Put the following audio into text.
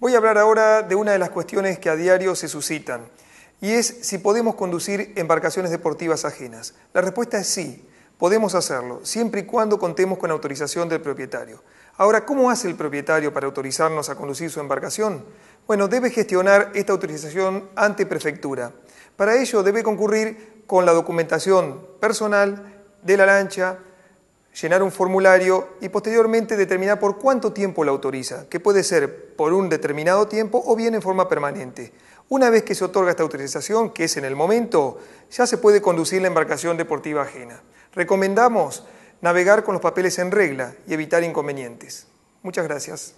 Voy a hablar ahora de una de las cuestiones que a diario se suscitan, y es si podemos conducir embarcaciones deportivas ajenas. La respuesta es sí, podemos hacerlo, siempre y cuando contemos con autorización del propietario. Ahora, ¿cómo hace el propietario para autorizarnos a conducir su embarcación? Bueno, debe gestionar esta autorización ante prefectura. Para ello debe concurrir con la documentación personal de la lancha, llenar un formulario y posteriormente determinar por cuánto tiempo la autoriza, que puede ser por un determinado tiempo o bien en forma permanente. Una vez que se otorga esta autorización, que es en el momento, ya se puede conducir la embarcación deportiva ajena. Recomendamos navegar con los papeles en regla y evitar inconvenientes. Muchas gracias.